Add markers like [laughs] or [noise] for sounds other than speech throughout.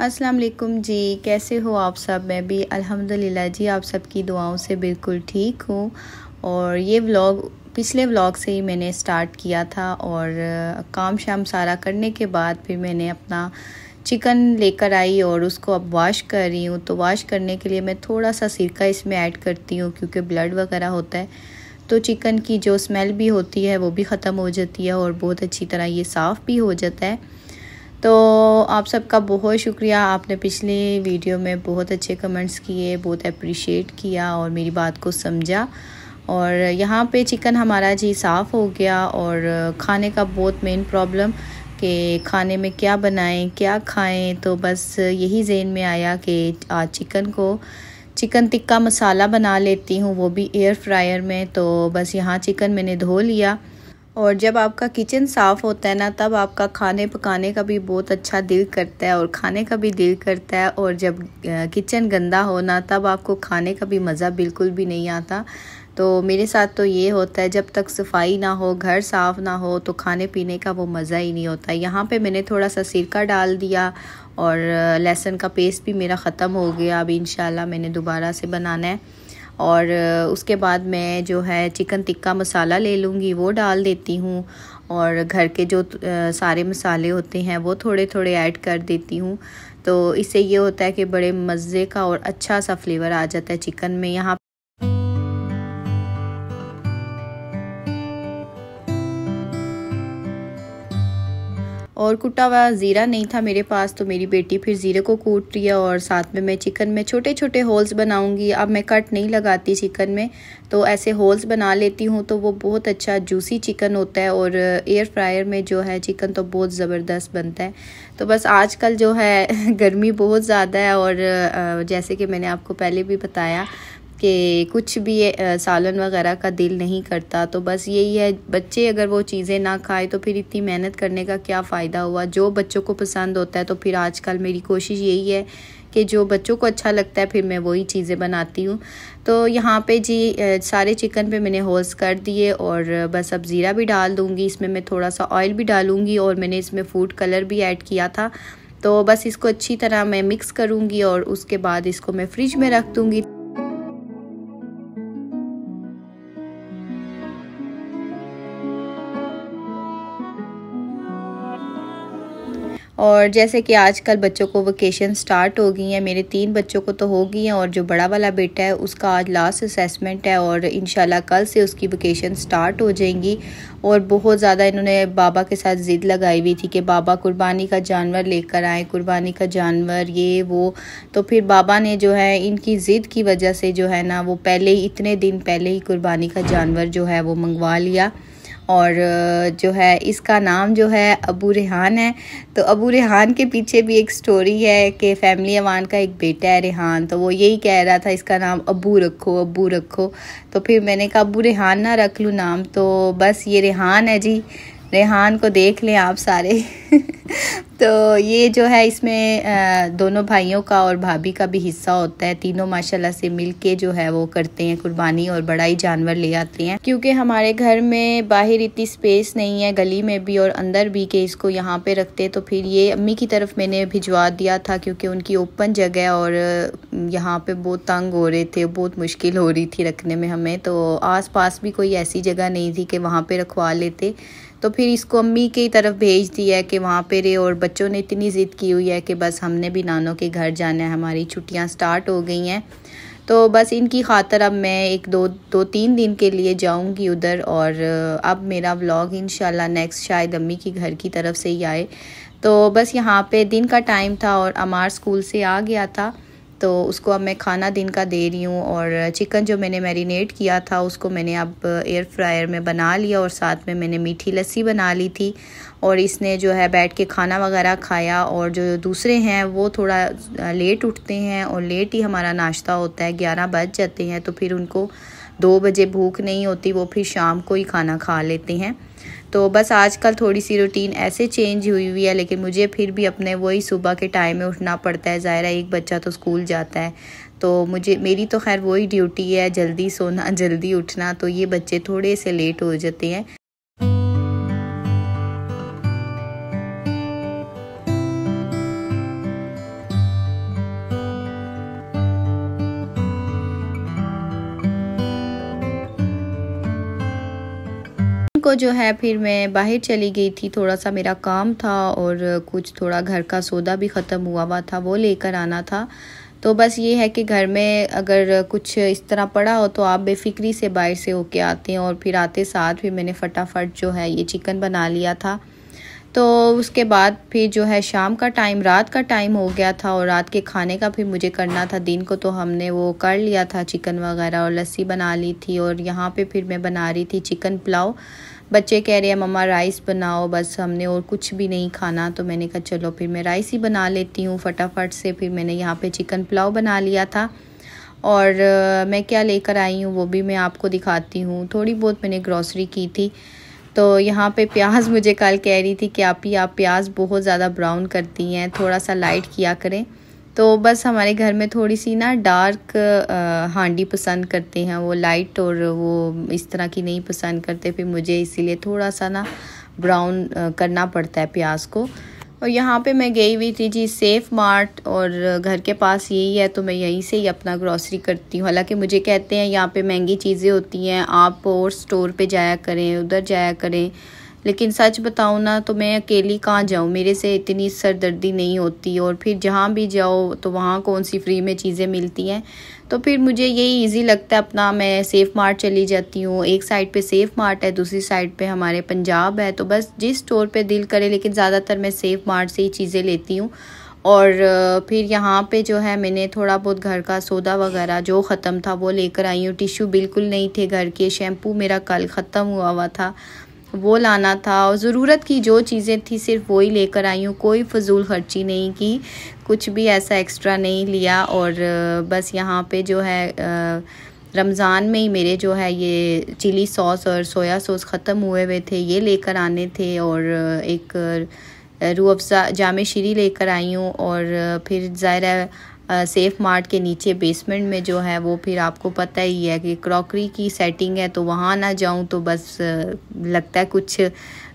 अस्सलाम वालेकुम जी कैसे हो आप सब मैं भी अल्हम्दुलिल्लाह जी आप सब की दुआओं से बिल्कुल ठीक हूँ और ये व्लॉग पिछले व्लॉग से ही मैंने स्टार्ट किया था और काम शाम सारा करने के बाद फिर मैंने अपना चिकन लेकर आई और उसको अब वाश कर रही हूँ तो वाश करने के लिए मैं थोड़ा सा सिरका इसमें ऐड करती हूँ क्योंकि ब्लड वगैरह होता है तो चिकन की जो स्मेल भी होती है वो भी ख़त्म हो जाती है और बहुत अच्छी तरह ये साफ़ भी हो जाता है तो आप सबका बहुत शुक्रिया आपने पिछले वीडियो में बहुत अच्छे कमेंट्स किए बहुत अप्रिशिएट किया और मेरी बात को समझा और यहाँ पे चिकन हमारा जी साफ़ हो गया और खाने का बहुत मेन प्रॉब्लम कि खाने में क्या बनाएं क्या खाएं तो बस यही जेन में आया कि आज चिकन को चिकन टिक्का मसाला बना लेती हूँ वो भी एयर फ्रायर में तो बस यहाँ चिकन मैंने धो लिया और जब आपका किचन साफ़ होता है ना तब आपका खाने पकाने का भी बहुत अच्छा दिल करता है और खाने का भी दिल करता है और जब किचन गंदा हो ना तब आपको खाने का भी मज़ा बिल्कुल भी नहीं आता तो मेरे साथ तो ये होता है जब तक सफाई ना हो घर साफ़ ना हो तो खाने पीने का वो मज़ा ही नहीं होता यहाँ पे मैंने थोड़ा सा सिरका डाल दिया और लहसुन का पेस्ट भी मेरा ख़त्म हो गया अब इन मैंने दोबारा से बनाना है और उसके बाद मैं जो है चिकन टिक्का मसाला ले लूँगी वो डाल देती हूँ और घर के जो सारे मसाले होते हैं वो थोड़े थोड़े ऐड कर देती हूँ तो इससे ये होता है कि बड़े मज़े का और अच्छा सा फ्लेवर आ जाता है चिकन में यहाँ और कुटा हुआ ज़ीरा नहीं था मेरे पास तो मेरी बेटी फिर ज़ीरे को कूट रही है और साथ में मैं चिकन में छोटे छोटे होल्स बनाऊंगी अब मैं कट नहीं लगाती चिकन में तो ऐसे होल्स बना लेती हूँ तो वो बहुत अच्छा जूसी चिकन होता है और एयर फ्रायर में जो है चिकन तो बहुत ज़बरदस्त बनता है तो बस आजकल जो है [laughs] गर्मी बहुत ज़्यादा है और जैसे कि मैंने आपको पहले भी बताया कि कुछ भी सालन वगैरह का दिल नहीं करता तो बस यही है बच्चे अगर वो चीज़ें ना खाए तो फिर इतनी मेहनत करने का क्या फ़ायदा हुआ जो बच्चों को पसंद होता है तो फिर आजकल मेरी कोशिश यही है कि जो बच्चों को अच्छा लगता है फिर मैं वही चीज़ें बनाती हूँ तो यहाँ पे जी सारे चिकन पे मैंने होल्स कर दिए और बस अब ज़ीरा भी डाल दूँगी इसमें मैं थोड़ा सा ऑयल भी डालूँगी और मैंने इसमें फूड कलर भी ऐड किया था तो बस इसको अच्छी तरह मैं मिक्स करूँगी और उसके बाद इसको मैं फ्रिज में रख दूँगी और जैसे कि आजकल बच्चों को वकेशन स्टार्ट हो गई हैं मेरे तीन बच्चों को तो हो गई हैं और जो बड़ा वाला बेटा है उसका आज लास्ट असेसमेंट है और इन कल से उसकी वकेशन स्टार्ट हो जाएंगी और बहुत ज़्यादा इन्होंने बाबा के साथ ज़िद लगाई हुई थी कि बाबा कुर्बानी का जानवर लेकर आए कुर्बानी का जानवर ये वो तो फिर बाबा ने जो है इनकी ज़िद की वजह से जो है ना वो पहले ही इतने दिन पहले ही कुर्बानी का जानवर जो है वो मंगवा लिया और जो है इसका नाम जो है अबू रेहान है तो अबू रेहान के पीछे भी एक स्टोरी है कि फैमिली अवान का एक बेटा है रेहान तो वो यही कह रहा था इसका नाम अबू रखो अबू रखो तो फिर मैंने कहा अबू रेहान ना रख लूँ नाम तो बस ये रेहान है जी रेहान को देख लें आप सारे [laughs] तो ये जो है इसमें दोनों भाइयों का और भाभी का भी हिस्सा होता है तीनों माशाल्लाह से मिल के जो है वो करते हैं कुर्बानी और बड़ा ही जानवर ले आते हैं क्योंकि हमारे घर में बाहर इतनी स्पेस नहीं है गली में भी और अंदर भी के इसको यहाँ पे रखते तो फिर ये अम्मी की तरफ मैंने भिजवा दिया था क्योंकि उनकी ओपन जगह और यहाँ पे बहुत तंग हो रहे थे बहुत मुश्किल हो रही थी रखने में हमें तो आस पास भी कोई ऐसी जगह नहीं थी कि वहाँ पर रखवा लेते तो फिर इसको अम्मी की तरफ भेज दिया है कि वहाँ पर रे और बच्चों ने इतनी ज़िद की हुई है कि बस हमने भी नानों के घर जाना है हमारी छुट्टियाँ स्टार्ट हो गई हैं तो बस इनकी खातर अब मैं एक दो दो तीन दिन के लिए जाऊंगी उधर और अब मेरा व्लॉग इन नेक्स्ट शायद अम्मी की घर की तरफ से ही आए तो बस यहाँ पे दिन का टाइम था और अमार स्कूल से आ गया था तो उसको अब मैं खाना दिन का दे रही हूँ और चिकन जो मैंने मैरिनेट किया था उसको मैंने अब एयर फ्रायर में बना लिया और साथ में मैंने मीठी लस्सी बना ली थी और इसने जो है बैठ के खाना वगैरह खाया और जो दूसरे हैं वो थोड़ा लेट उठते हैं और लेट ही हमारा नाश्ता होता है ग्यारह बज जाते हैं तो फिर उनको दो बजे भूख नहीं होती वो फिर शाम को ही खाना खा लेते हैं तो बस आजकल थोड़ी सी रूटीन ऐसे चेंज हुई हुई है लेकिन मुझे फिर भी अपने वही सुबह के टाइम में उठना पड़ता है ज़ाहिर एक बच्चा तो स्कूल जाता है तो मुझे मेरी तो खैर वही ड्यूटी है जल्दी सोना [laughs] जल्दी उठना तो ये बच्चे थोड़े से लेट हो जाते हैं को जो है फिर मैं बाहर चली गई थी थोड़ा सा मेरा काम था और कुछ थोड़ा घर का सौदा भी ख़त्म हुआ हुआ था वो लेकर आना था तो बस ये है कि घर में अगर कुछ इस तरह पड़ा हो तो आप बेफिक्री से बाहर से होके आते हैं और फिर आते साथ फिर मैंने फटाफट जो है ये चिकन बना लिया था तो उसके बाद फिर जो है शाम का टाइम रात का टाइम हो गया था और रात के खाने का फिर मुझे करना था दिन को तो हमने वो कर लिया था चिकन वगैरह और लस्सी बना ली थी और यहाँ पे फिर मैं बना रही थी चिकन पुलाव बच्चे कह रहे हैं मम्मा राइस बनाओ बस हमने और कुछ भी नहीं खाना तो मैंने कहा चलो फिर मैं राइस ही बना लेती हूँ फटाफट से फिर मैंने यहाँ पर चिकन पुलाव बना लिया था और मैं क्या लेकर आई हूँ वो भी मैं आपको दिखाती हूँ थोड़ी बहुत मैंने ग्रॉसरी की थी तो यहाँ पे प्याज मुझे कल कह रही थी कि आप ही आप प्याज बहुत ज़्यादा ब्राउन करती हैं थोड़ा सा लाइट किया करें तो बस हमारे घर में थोड़ी सी ना डार्क हांडी पसंद करते हैं वो लाइट और वो इस तरह की नहीं पसंद करते फिर मुझे इसीलिए थोड़ा सा ना ब्राउन करना पड़ता है प्याज को और यहाँ पे मैं गई हुई थी जी सेफ मार्ट और घर के पास यही है तो मैं यहीं से ही अपना ग्रॉसरी करती हूँ हालांकि मुझे कहते हैं यहाँ पे महंगी चीज़ें होती हैं आप और स्टोर पे जाया करें उधर जाया करें लेकिन सच बताऊँ ना तो मैं अकेली कहाँ जाऊँ मेरे से इतनी सरदर्दी नहीं होती और फिर जहाँ भी जाओ तो वहाँ कौन सी फ्री में चीज़ें मिलती हैं तो फिर मुझे यही इजी लगता है अपना मैं सेफ़ मार्ट चली जाती हूँ एक साइड पे सेफ़ मार्ट है दूसरी साइड पे हमारे पंजाब है तो बस जिस स्टोर पे दिल करे लेकिन ज़्यादातर मैं सेफ़ मार्ट से ही चीज़ें लेती हूँ और फिर यहाँ पे जो है मैंने थोड़ा बहुत घर का सोदा वगैरह जो ख़त्म था वो लेकर आई हूँ टिश्यू बिल्कुल नहीं थे घर के शैम्पू मेरा कल ख़त्म हुआ हुआ था वो लाना था और ज़रूरत की जो चीज़ें थी सिर्फ वही लेकर आई हूँ कोई फजूल खर्ची नहीं की कुछ भी ऐसा एक्स्ट्रा नहीं लिया और बस यहाँ पे जो है रमज़ान में ही मेरे जो है ये चिली सॉस और सोया सॉस ख़त्म हुए हुए थे ये लेकर आने थे और एक रू अफ़ज़ा जाम शीरी लेकर आई हूँ और फिर ज़ाहिर है सेफ मार्ट के नीचे बेसमेंट में जो है वो फिर आपको पता ही है कि क्रॉकरी की सेटिंग है तो वहाँ ना जाऊँ तो बस लगता है कुछ आ,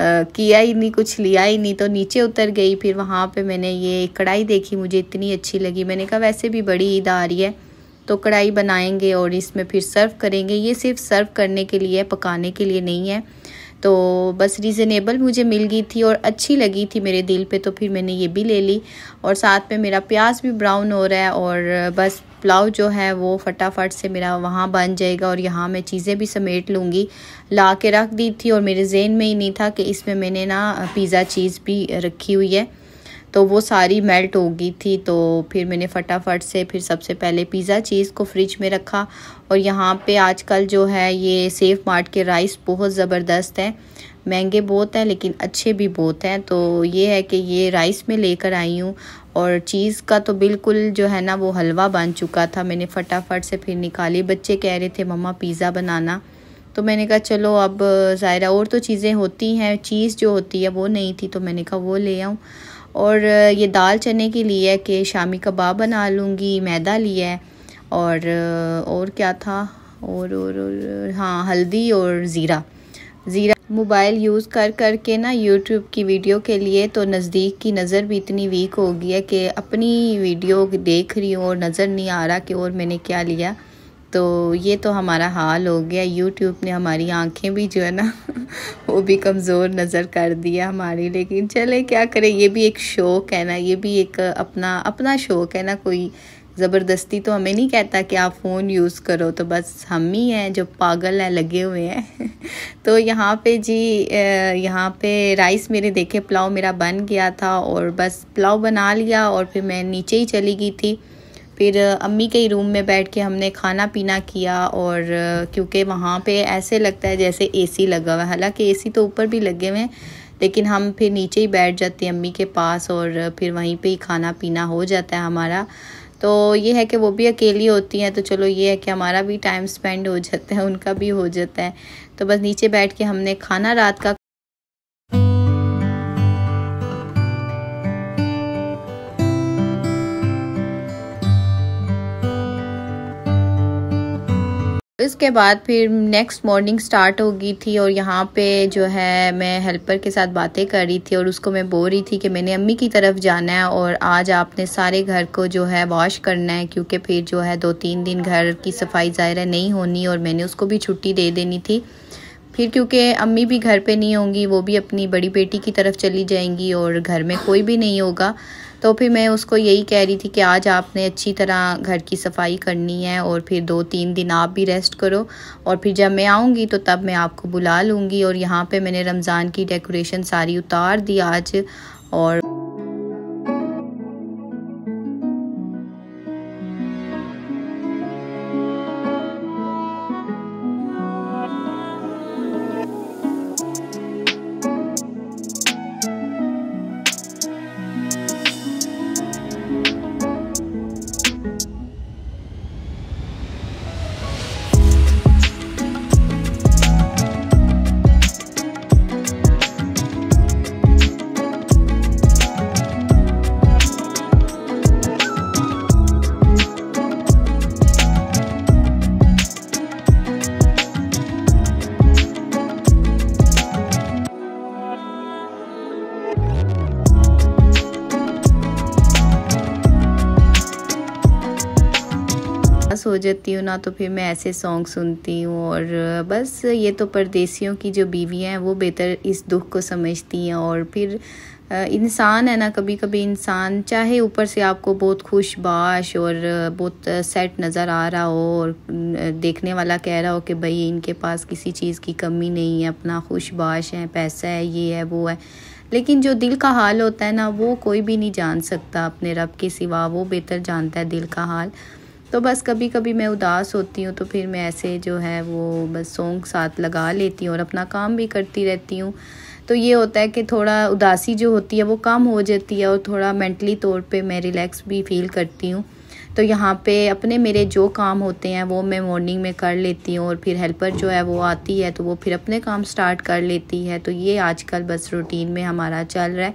किया ही नहीं कुछ लिया ही नहीं तो नीचे उतर गई फिर वहाँ पे मैंने ये कढ़ाई देखी मुझे इतनी अच्छी लगी मैंने कहा वैसे भी बड़ी ईद आ रही है तो कढ़ाई बनाएंगे और इसमें फिर सर्व करेंगे ये सिर्फ सर्व करने के लिए पकाने के लिए नहीं है तो बस रीज़नेबल मुझे मिल गई थी और अच्छी लगी थी मेरे दिल पे तो फिर मैंने ये भी ले ली और साथ में मेरा प्याज भी ब्राउन हो रहा है और बस पुलाव जो है वो फटाफट से मेरा वहाँ बन जाएगा और यहाँ मैं चीज़ें भी समेट लूँगी ला के रख दी थी और मेरे जेन में ही नहीं था कि इसमें मैंने ना पिज़्ज़ा चीज़ भी रखी हुई है तो वो सारी मेल्ट हो गई थी तो फिर मैंने फटाफट से फिर सबसे पहले पिज़्ज़ा चीज़ को फ्रिज में रखा और यहाँ पे आजकल जो है ये सेफ मार्ट के राइस बहुत ज़बरदस्त है महंगे बहुत हैं लेकिन अच्छे भी बहुत हैं तो ये है कि ये राइस में लेकर आई हूँ और चीज़ का तो बिल्कुल जो है ना वो हलवा बन चुका था मैंने फटाफट से फिर निकाली बच्चे कह रहे थे मम्मा पिज़्ज़ा बनाना तो मैंने कहा चलो अब ज़ाहिर और तो चीज़ें होती हैं चीज़ जो होती है वो नहीं थी तो मैंने कहा वो ले आऊँ और ये दाल चने की ली है कि शामी कबाब बना लूँगी मैदा लिया है और और क्या था और और, और हाँ हल्दी और ज़ीरा ज़ीरा मोबाइल यूज़ कर कर के ना यूट्यूब की वीडियो के लिए तो नज़दीक की नज़र भी इतनी वीक हो गई है कि अपनी वीडियो देख रही हूँ और नज़र नहीं आ रहा कि और मैंने क्या लिया तो ये तो हमारा हाल हो गया यूट्यूब ने हमारी आंखें भी जो है ना [laughs] वो भी कमज़ोर नज़र कर दिया हमारी लेकिन चले क्या करें ये भी एक शौक़ है ना ये भी एक अपना अपना शौक़ है ना कोई ज़बरदस्ती तो हमें नहीं कहता कि आप फ़ोन यूज़ करो तो बस हम ही हैं जो पागल हैं लगे हुए हैं [laughs] तो यहाँ पे जी यहाँ पे राइस मेरे देखे पुलाव मेरा बन गया था और बस पुलाव बना लिया और फिर मैं नीचे ही चली गई थी फिर अम्मी के ही रूम में बैठ के हमने खाना पीना किया और क्योंकि वहाँ पे ऐसे लगता है जैसे एसी लगा हुआ है हालांकि एसी तो ऊपर भी लगे हुए हैं लेकिन हम फिर नीचे ही बैठ जाते हैं अम्मी के पास और फिर वहीं पे ही खाना पीना हो जाता है हमारा तो ये है कि वो भी अकेली होती हैं तो चलो ये है कि हमारा भी टाइम स्पेंड हो जाता है उनका भी हो जाता है तो बस नीचे बैठ के हमने खाना रात का इसके बाद फिर नेक्स्ट मॉर्निंग स्टार्ट हो गई थी और यहाँ पे जो है मैं हेल्पर के साथ बातें कर रही थी और उसको मैं बोल रही थी कि मैंने अम्मी की तरफ जाना है और आज आपने सारे घर को जो है वॉश करना है क्योंकि फिर जो है दो तीन दिन घर की सफाई ज़ाहिर नहीं होनी और मैंने उसको भी छुट्टी दे देनी थी फिर क्योंकि अम्मी भी घर पर नहीं होंगी वो भी अपनी बड़ी बेटी की तरफ चली जाएंगी और घर में कोई भी नहीं होगा तो फिर मैं उसको यही कह रही थी कि आज आपने अच्छी तरह घर की सफाई करनी है और फिर दो तीन दिन आप भी रेस्ट करो और फिर जब मैं आऊँगी तो तब मैं आपको बुला लूँगी और यहाँ पर मैंने रमज़ान की डेकोरेशन सारी उतार दी आज और हो जाती हूँ ना तो फिर मैं ऐसे सॉन्ग सुनती हूँ और बस ये तो परदेसियों की जो बीवियाँ हैं वो बेहतर इस दुख को समझती हैं और फिर इंसान है ना कभी कभी इंसान चाहे ऊपर से आपको बहुत खुशबाश और बहुत सेट नज़र आ रहा हो और देखने वाला कह रहा हो कि भाई इनके पास किसी चीज़ की कमी नहीं है अपना खुशबाश है पैसा है ये है वो है लेकिन जो दिल का हाल होता है ना वो कोई भी नहीं जान सकता अपने रब के सिवा वो बेहतर जानता है दिल का हाल तो बस कभी कभी मैं उदास होती हूँ तो फिर मैं ऐसे जो है वो बस सॉन्ग साथ लगा लेती हूँ और अपना काम भी करती रहती हूँ तो ये होता है कि थोड़ा उदासी जो होती है वो कम हो जाती है और थोड़ा मेंटली तौर पे मैं रिलैक्स भी फील करती हूँ तो यहाँ पे अपने मेरे जो काम होते हैं वो मैं मॉर्निंग में कर लेती हूँ और फिर हेल्पर जो है वो आती है तो वो फिर अपने काम स्टार्ट कर लेती है तो ये आजकल बस रूटीन में हमारा चल रहा है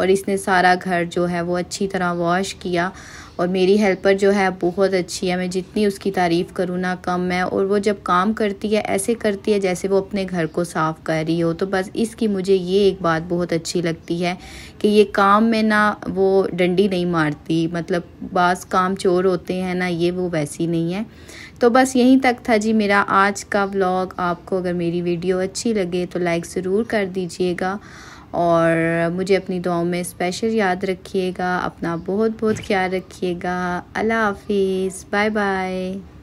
और इसने सारा घर जो है वो अच्छी तरह वॉश किया और मेरी हेल्पर जो है बहुत अच्छी है मैं जितनी उसकी तारीफ़ करूँ ना कम है और वो जब काम करती है ऐसे करती है जैसे वो अपने घर को साफ़ कर रही हो तो बस इसकी मुझे ये एक बात बहुत अच्छी लगती है कि ये काम में ना वो डंडी नहीं मारती मतलब बास काम चोर होते हैं ना ये वो वैसी नहीं है तो बस यहीं तक था जी मेरा आज का व्लॉग आपको अगर मेरी वीडियो अच्छी लगे तो लाइक ज़रूर कर दीजिएगा और मुझे अपनी दुआओं में स्पेशल याद रखिएगा अपना बहुत बहुत ख्याल रखिएगा अल्लाह हाफिज़ बाय बाय